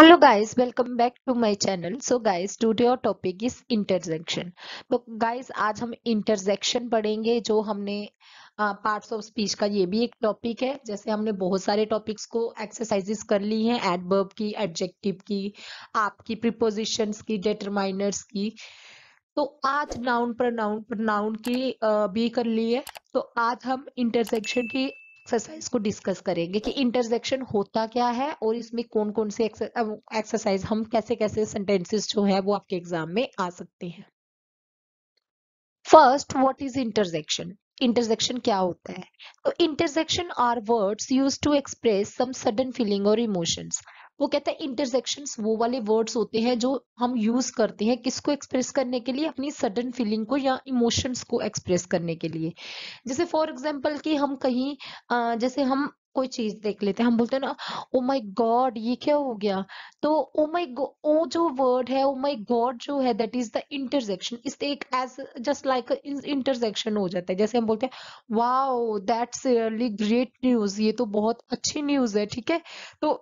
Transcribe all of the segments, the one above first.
Hello guys welcome back to my channel so guys guys today topic is interjection तो guys आज हम interjection पढ़ेंगे जो हमने पार्ट्स ऑफ स्पीच का ये भी एक टॉपिक है जैसे हमने बहुत सारे टॉपिक्स को एक्सरसाइजेस कर ली हैं एडवर्ब की एडजेक्टिव की आपकी प्रिपोजिशंस की डिटरमाइनर्स की तो आज नाउन प्रनाउन प्रनाउन की भी कर ली है तो आज हम इंटरसेक्शन की एक्सरसाइज को डिस्कस करेंगे कि इंटरसेक्शन होता क्या है और इसमें कौन कौन से एक्सरसाइज हम कैसे कैसे सेंटेंसेस जो है वो आपके एग्जाम में आ सकते हैं first what is intersection intersection क्या होता है तो intersection are words used to express some sudden feeling और इमोशंस वो कहता है इंटरसेक्शन वो वाले वर्ड्स होते हैं जो हम यूज करते हैं किसको एक्सप्रेस करने के लिए अपनी सडन फीलिंग को या इमोशंस को एक्सप्रेस करने के लिए जैसे फॉर एग्जाम्पल कि हम कहीं आ, जैसे हम कोई चीज देख लेते हैं हम बोलते हैं ना ओ माई गॉड ये क्या हो गया तो ओ oh माई ओ जो वर्ड है ओ माई गॉड जो है दैट इज द इंटरसेक्शन इस एक एज जस्ट लाइक इंटरसेक्शन हो जाता है जैसे हम बोलते हैं wow that's really great news ये तो बहुत अच्छी न्यूज है ठीक है तो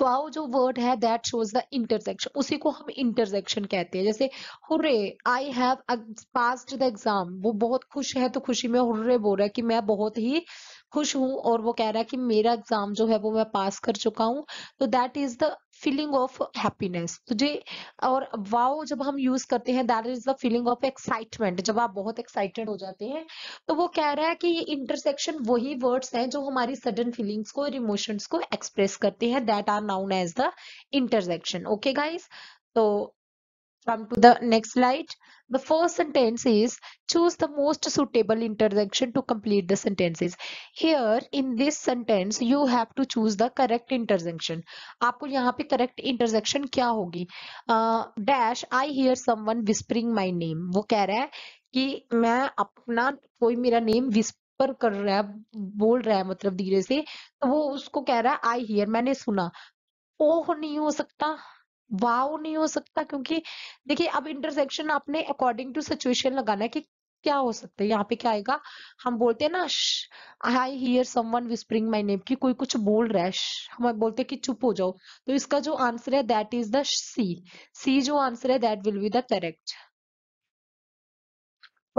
वाओ जो वर्ड है दैट शोज द इंटरसेक्शन उसी को हम इंटरसेक्शन कहते हैं जैसे hurray I have passed the exam वो बहुत खुश है तो खुशी में हुर्रे बोल रहा है कि मैं बहुत ही खुश हूँ और वो कह रहा है कि मेरा एग्जाम जो है वो मैं पास कर चुका हूँ तो that is the feeling of happiness जी और वाओ जब हम यूज करते हैं that is the feeling of excitement जब आप बहुत एक्साइटेड हो जाते हैं तो वो कह रहा है कि ये इंटरसेक्शन वही वर्ड्स हैं जो हमारी सडन फीलिंग्स को और इमोशंस को एक्सप्रेस करते हैं that are known as the intersection okay guys तो Come to the next slide. The first sentence is choose the most suitable interjection to complete the sentences. Here in this sentence you have to choose the correct interjection. aapko yahan pe correct interjection kya hogi uh, dash i hear someone whispering my name wo keh raha hai ki main apna koi mera name whisper कर रहा है बोल रहा है मतलब धीरे से तो वो उसको कह रहा है आई हियर मैंने सुना ओह नहीं हो सकता वाव नहीं हो सकता क्योंकि देखिए अब इंटरसेक्शन आपने अकॉर्डिंग टू सिचुएशन लगाना है कि क्या हो सकता है यहाँ पे क्या आएगा हम बोलते हैं ना I hear someone whispering my name कि कोई कुछ बोल रहा है हम बोलते हैं कि चुप हो जाओ तो इसका जो आंसर है that is the C C जो आंसर है that will be the correct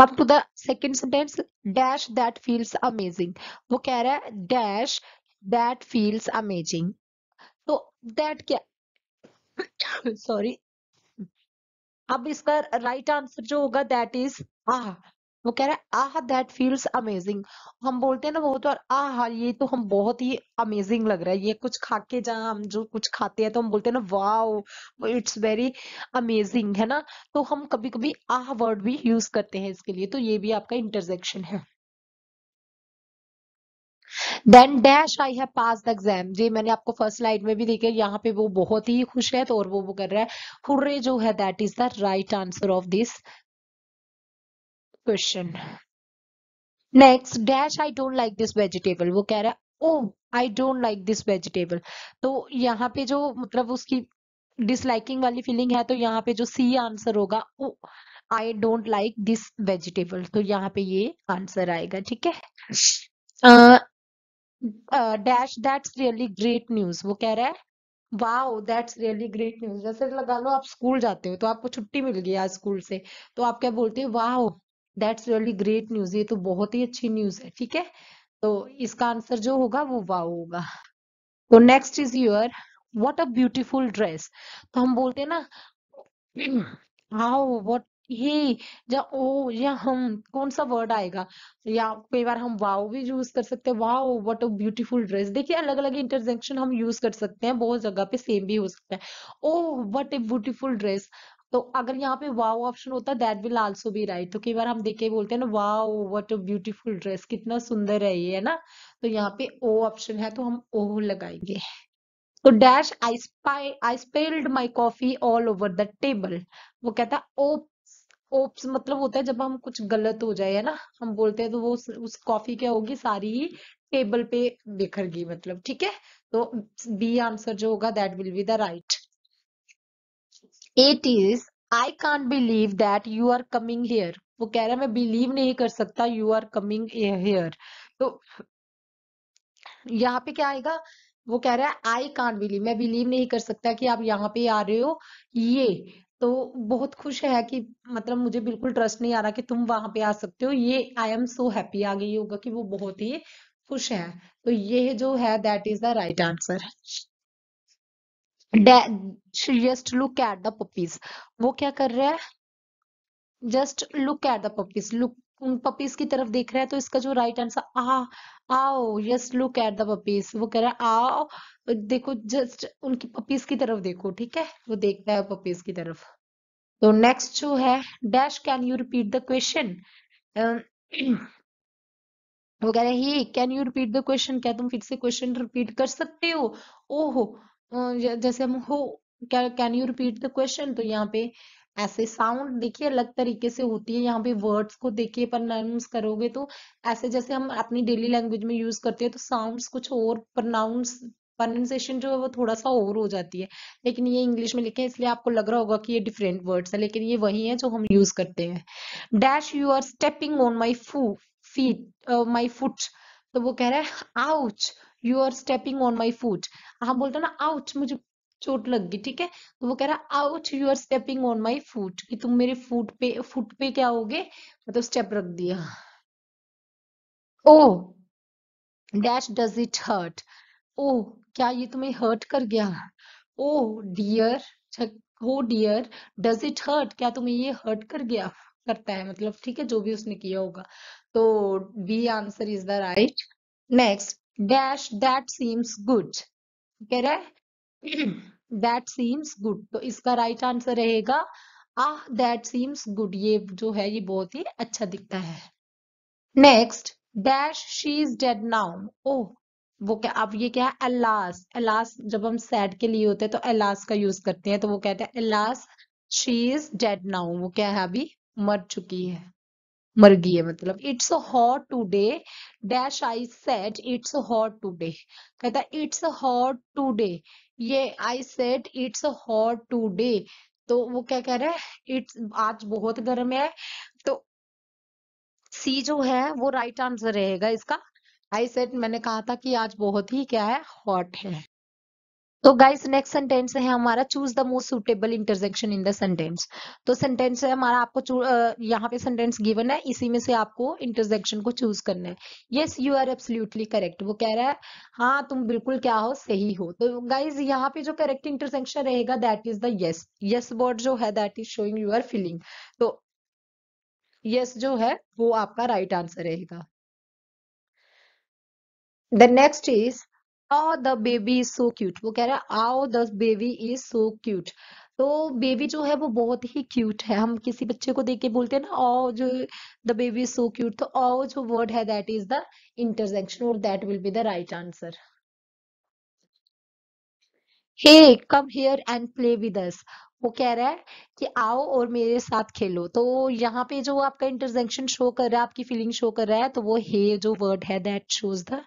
up to the second sentence dash that feels amazing वो कह रहा है डैश दैट फील्स अमेजिंग तो दैट क्या सॉरी अब इसका राइट आंसर जो होगा दैट इज आह वो कह रहा है आह दैट फील्स अमेजिंग हम बोलते हैं ना बहुत तो, और आह ये तो हम बहुत ही अमेजिंग लग रहा है ये कुछ खा के जहाँ हम जो कुछ खाते हैं तो हम बोलते हैं ना वाओ इट्स वेरी अमेजिंग है ना तो हम कभी कभी आह वर्ड भी यूज करते हैं इसके लिए तो ये भी आपका इंटरजेक्शन है then dash I have pass the exam जी मैंने आपको फर्स्ट स्लाइड में भी देखा यहाँ पे वो बहुत ही खुश है तो और वो वो कर रहा है हुर्रे जो है that is the right answer of this question next dash I don't like this vegetable वो कह रहा है oh I don't like this vegetable तो यहाँ पे जो मतलब उसकी डिसलाइकिंग वाली फीलिंग है तो यहाँ पे जो सी आंसर होगा oh I don't like this vegetable तो यहाँ पे ये आंसर आएगा ठीक है uh, dash that's really great news वो कह रहा है wow that's really great news जैसे लगा लो आप स्कूल जाते हो तो आपको छुट्टी मिल गई आज स्कूल से तो आप क्या बोलते हो wow that's really great news ये तो बहुत ही अच्छी न्यूज है ठीक है तो इसका आंसर जो होगा वो वाओ होगा तो next is your what a beautiful dress तो हम बोलते हैं ना हाउ वॉट ही या ओ या हम कौन सा वर्ड आएगा या कई बार हम वाओ भी यूज कर सकते हैं wow what a beautiful dress देखिए अलग अलग इंटरजेक्शन हम यूज कर सकते हैं बहुत जगह पे सेम भी हो सकता है oh what a beautiful dress तो अगर यहाँ पे वाओ ऑप्शन होता that will also be right तो कई बार हम देखे बोलते हैं ना wow what a beautiful dress कितना सुंदर है ये है ना तो यहाँ पे ओ ऑप्शन है तो हम ओ लगाएंगे तो dash I spy I spilled my coffee all over the table वो कहता है ओ oh, ओप्स मतलब होता है जब हम कुछ गलत हो जाए है ना हम बोलते हैं तो वो उस, उस कॉफी क्या होगी सारी ही टेबल पे बिखर गई मतलब ठीक है तो बी आंसर जो होगा that will be the right it is I can't believe that you are coming here वो कह रहा है मैं बिलीव नहीं कर सकता यू आर कमिंग हेयर तो यहाँ पे क्या आएगा वो कह रहा है आई कांट बिलीव मैं बिलीव नहीं कर सकता कि आप यहाँ पे आ रहे हो ये तो बहुत खुश है कि मतलब मुझे बिल्कुल ट्रस्ट नहीं आ रहा कि तुम वहां पे आ सकते हो ये आई एम सो हैप्पी आ गई होगा कि वो बहुत ही खुश है तो ये जो है that is the right answer just look at the puppies वो क्या कर रहा है just look at the puppies look उन पपीज की तरफ देख रहा है तो इसका जो right answer ah aww yes look at the puppies वो कह रहा है आओ देखो जस्ट उनकी पपीज की तरफ देखो ठीक है वो देखता है पपीज की तरफ तो नेक्स्ट जो है dash can you repeat the question वो कह रहे हैं can you repeat the question क्या तुम फिर से क्वेश्चन रिपीट कर सकते हो ओहो जैसे हम हो can you repeat the question तो यहाँ पे ऐसे साउंड देखिए अलग तरीके से होती है यहाँ पे वर्ड्स को देखिए प्रनाउंस करोगे तो ऐसे जैसे हम अपनी डेली लैंग्वेज में यूज करते हैं तो साउंड्स कुछ और प्रनाउंस प्रोनाउंसिएशन जो है वो थोड़ा सा और हो जाती है लेकिन ये इंग्लिश में लिखे हैं इसलिए आपको लग रहा होगा कि ये डिफरेंट वर्ड्स है लेकिन ये वही है जो हम यूज करते हैं dash you are stepping on my फू फीट माई फुट तो वो कह रहा है ouch you are stepping on my foot हाँ बोलते हैं ना आउच मुझे चोट लग गई ठीक है तो वो कह रहा ouch you are stepping on my foot कि तुम मेरे फूट पे फुट पे क्या हो गए मतलब तो स्टेप रख दिया oh dash does it hurt oh क्या ये तुम्हें हर्ट कर गया oh dear oh dear does it hurt क्या तुम्हें ये हर्ट कर गया करता है मतलब ठीक है जो भी उसने किया होगा तो B answer is the right next dash that seems good कह रहा है दैट सीम्स गुड तो इसका राइट right आंसर रहेगा आह दैट सीम्स गुड ये जो है ये बहुत ही अच्छा दिखता है next dash she is dead now oh वो क्या अब ये क्या है अलास अलास जब हम सैड के लिए होते हैं तो अलास का यूज करते हैं तो वो कहते हैं alas she is dead now वो क्या है अभी मर चुकी है मर गई है मतलब it's hot today dash I said it's hot today कहता है इट्स हॉट टूडे ये I said it's hot today तो वो क्या कह रहा है इट्स आज बहुत गर्म है तो सी जो है वो राइट आंसर रहेगा इसका आई सेट मैंने कहा था कि आज बहुत ही क्या है हॉट है तो गाइस नेक्स्ट सेंटेंस है हमारा choose the most suitable interjection in the sentence तो सेंटेंस है हमारा आपको यहाँ पे सेंटेंस गिवन है इसी में से आपको इंटरजेक्शन को चूज करना है yes you are absolutely correct वो कह रहा है हाँ तुम बिल्कुल क्या हो सही हो तो गाइज यहाँ पे जो करेक्ट इंटरजेक्शन रहेगा that is the yes yes word जो है that is showing you are feeling तो यस yes, जो है वो आपका राइट right आंसर रहेगा the next is aww the baby is so cute वो कह रहा है aww the baby is so cute तो बेबी जो है वो बहुत ही क्यूट है हम किसी बच्चे को देख के बोलते हैं ना ओ जो the baby is so cute तो ओ जो वर्ड है दैट इज द इंटरजेक्शन और that will be the right answer hey come here and play with us वो कह रहा है कि आओ और मेरे साथ खेलो तो यहाँ पे जो आपका इंटरजेक्शन शो कर रहा है आपकी फीलिंग शो कर रहा है तो वो हे जो वर्ड है दैट शोज द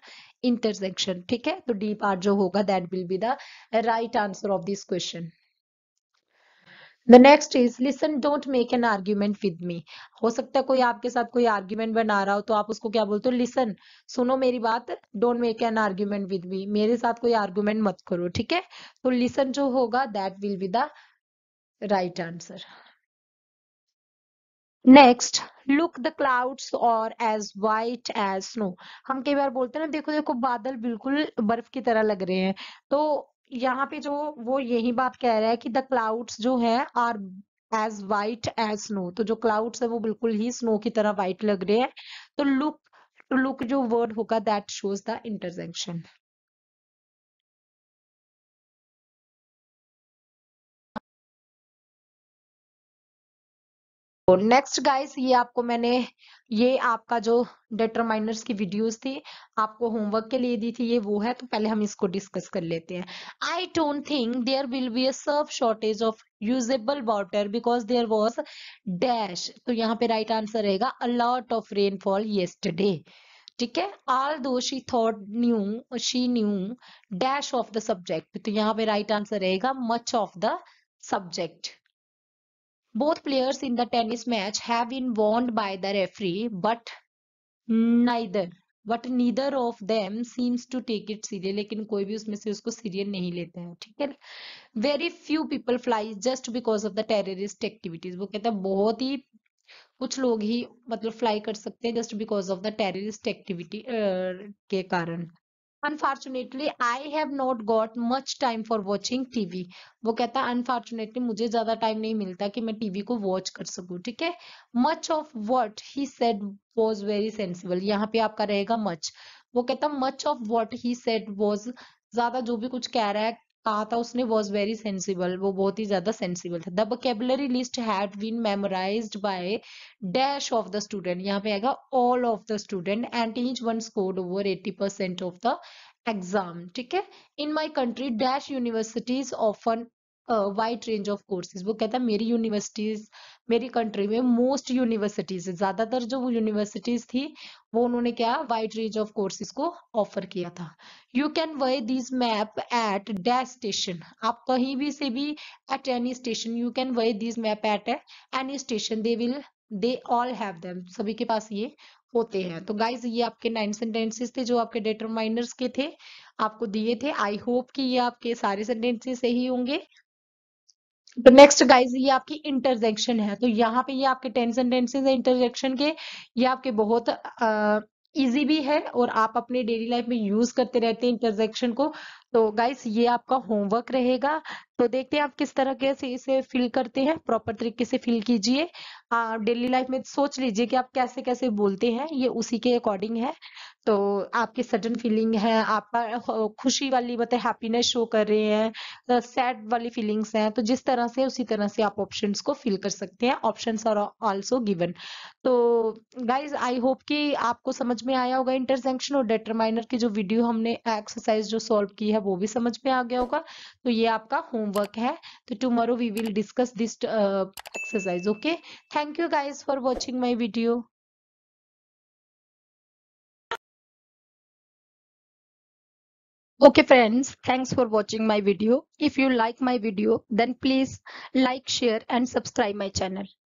इंटरसेक्शन ठीक है तो डी पार्ट जो होगा that will be the right answer of this question The next is listen, don't make an argument with me. हो सकता है कोई आपके साथ कोई argument बना रहा हो तो आप उसको क्या बोलते हो Listen, सुनो मेरी बात don't make an argument with me. मेरे साथ कोई argument मत करो ठीक है तो listen जो होगा that will be the right answer. Next look the clouds are as white as snow हम कई बार बोलते हैं ना देखो देखो बादल बिल्कुल बर्फ की तरह लग रहे हैं तो यहाँ पे जो वो यही बात कह रहा है कि द क्लाउड्स जो है are as white as snow तो जो क्लाउड्स है वो बिल्कुल ही स्नो की तरह व्हाइट लग रहे हैं तो लुक लुक तो जो वर्ड होगा दैट शोज द इंटरजेंशन तो नेक्स्ट गाइस ये आपको मैंने ये आपका जो डेटरमाइनर्स की वीडियोस थी आपको होमवर्क के लिए दी थी ये वो है तो पहले हम इसको डिस्कस कर लेते हैं I don't think there will be a shortage of usable water because there was dash तो यहाँ पे राइट आंसर रहेगा अलॉट ऑफ रेनफॉल येस्टरडे ठीक है although she thought knew she knew dash of the subject तो यहाँ पे right answer रहेगा much of the subject Both players in the tennis match have been warned by the referee, but neither but neither of them seems to take it seriously लेकिन कोई भी उसमें से उसको सीरियल नहीं लेता है ठीक है very very few people fly just because of the terrorist activities वो bahut hi बहुत ही कुछ लोग ही मतलब फ्लाई कर सकते हैं just because of the terrorist activity के कारण unfortunately I have not got much time for watching TV वो कहता है अनफॉर्चुनेटली मुझे ज्यादा टाइम नहीं मिलता कि मैं टीवी को वॉच कर सकू ठीक है much of what he said was very sensible यहाँ पे आपका रहेगा मच वो कहता much of what he said was ज्यादा जो भी कुछ कह रहा है कहा था उसने वॉज वेरी सेंसिबल वो बहुत ही ज्यादा सेंसिबल था the vocabulary list had been memorise by dash of the student यहाँ पे आएगा all of the student and each one scored over eighty percent of the exam ठीक है in my country dash universities often wide range of courses वो कहता है मेरी universities मेरी कंट्री में मोस्ट यूनिवर्सिटीज़ ज़्यादातर जो यूनिवर्सिटीज़ थी वो उन्होंने क्या वाइड रेंज ऑफ कोर्सेज को ऑफर किया था you can way this map at dash station आप कहीं भी से भी at any station you can way this map at any station they will they all have them सभी के पास ये होते हैं तो गाइज ये आपके नाइन सेंटेंसेस थे जो आपके डेटर के थे आपको दिए थे आई होप कि ये आपके सारे सेंटेंसेस सही होंगे तो नेक्स्ट गाइज ये आपकी इंटरजेक्शन है तो यहाँ पे ये आपके टेंस सेंटेंसेज है इंटरजेक्शन के ये आपके बहुत इजी भी है और आप अपने डेली लाइफ में यूज करते रहते हैं इंटरजेक्शन को तो गाइस ये आपका होमवर्क रहेगा तो देखते हैं आप किस तरह से इसे फिल करते हैं प्रॉपर तरीके से फिल कीजिए डेली हाँ, लाइफ में सोच लीजिए कि आप कैसे कैसे बोलते हैं ये उसी के अकॉर्डिंग है तो आपकी सडन फीलिंग है आपका खुशी वाली मतलब हैप्पीनेस शो कर रहे हैं सैड वाली फीलिंग्स हैं तो जिस तरह से उसी तरह से आप ऑप्शन को फिल कर सकते हैं option are also given so guys I hope की आपको समझ में आया होगा इंटरसेक्शन और डेटर की जो वीडियो हमने एक्सरसाइज जो सॉल्व की है है वो भी समझ में आ गया होगा तो ये आपका होमवर्क है तो tomorrow we will discuss this exercise okay thank you guys for watching my video Okay friends, thanks for watching my video. If you like my video, then please like, share and subscribe my channel.